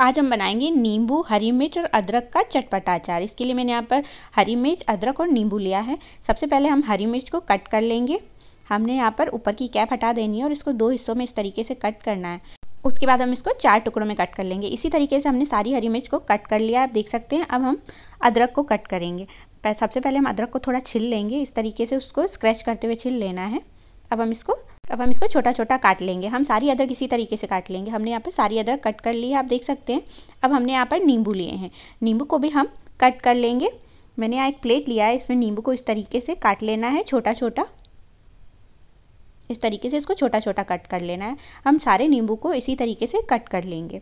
आज हम बनाएंगे नींबू हरी मिर्च और अदरक का चटपटा अचार इसके लिए मैंने यहाँ पर हरी मिर्च अदरक और नींबू लिया है सबसे पहले हम हरी मिर्च को कट कर लेंगे हमने यहाँ पर ऊपर की कैप हटा देनी है और इसको दो हिस्सों में इस तरीके से कट करना है उसके बाद हम इसको चार टुकड़ों में कट कर लेंगे इसी तरीके से हमने सारी हरी मिर्च को कट कर लिया आप देख सकते हैं अब हम अदरक को कट करेंगे सबसे पहले हम अदरक को थोड़ा छिल लेंगे इस तरीके से उसको स्क्रैच करते हुए छिल लेना है अब हम इसको अब हम इसको छोटा छोटा काट लेंगे हम सारी अदरक इसी तरीके से काट लेंगे हमने यहाँ पर सारी अदरक कट कर ली है आप देख सकते हैं अब हमने यहाँ पर नींबू लिए हैं नींबू को भी हम कट कर लेंगे मैंने यहाँ एक प्लेट लिया है इसमें नींबू को इस तरीके से काट लेना है छोटा छोटा इस तरीके से इसको छोटा छोटा कट कर लेना है हम सारे नींबू को इसी तरीके से कट कर लेंगे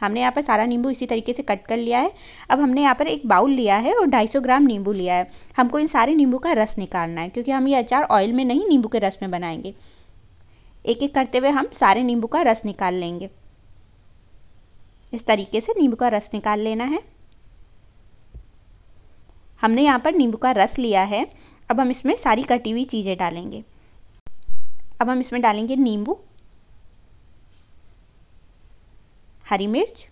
हमने यहाँ पर सारा नींबू इसी तरीके से कट कर लिया है अब हमने यहाँ पर एक बाउल लिया है और 250 ग्राम नींबू लिया है हमको इन सारे नींबू का रस निकालना है क्योंकि हम ये अचार ऑयल में नहीं नींबू के रस में बनाएंगे एक एक करते हुए हम सारे नींबू का रस निकाल लेंगे इस तरीके से नींबू का रस निकाल लेना है हमने यहाँ पर नींबू का रस लिया है अब हम इसमें सारी कटी हुई चीज़ें डालेंगे अब हम इसमें डालेंगे नींबू हरी मिर्च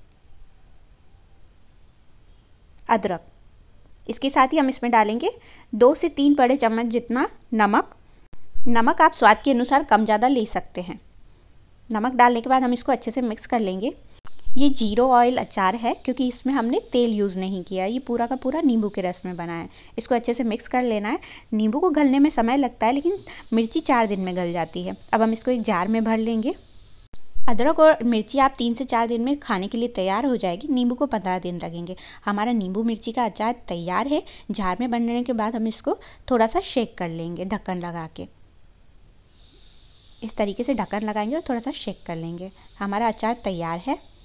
अदरक इसके साथ ही हम इसमें डालेंगे दो से तीन बड़े चम्मच जितना नमक नमक आप स्वाद के अनुसार कम ज़्यादा ले सकते हैं नमक डालने के बाद हम इसको अच्छे से मिक्स कर लेंगे ये जीरो ऑयल अचार है क्योंकि इसमें हमने तेल यूज़ नहीं किया ये पूरा का पूरा नींबू के रस में बना है इसको अच्छे से मिक्स कर लेना है नींबू को गलने में समय लगता है लेकिन मिर्ची चार दिन में गल जाती है अब हम इसको एक जार में भर लेंगे अदरक और मिर्ची आप तीन से चार दिन में खाने के लिए तैयार हो जाएगी नींबू को पंद्रह दिन लगेंगे हमारा नींबू मिर्ची का अचार तैयार है जार में बनने के बाद हम इसको थोड़ा सा शेक कर लेंगे ढक्कन लगा के इस तरीके से ढक्कन लगाएंगे और थोड़ा सा शेक कर लेंगे हमारा अचार तैयार है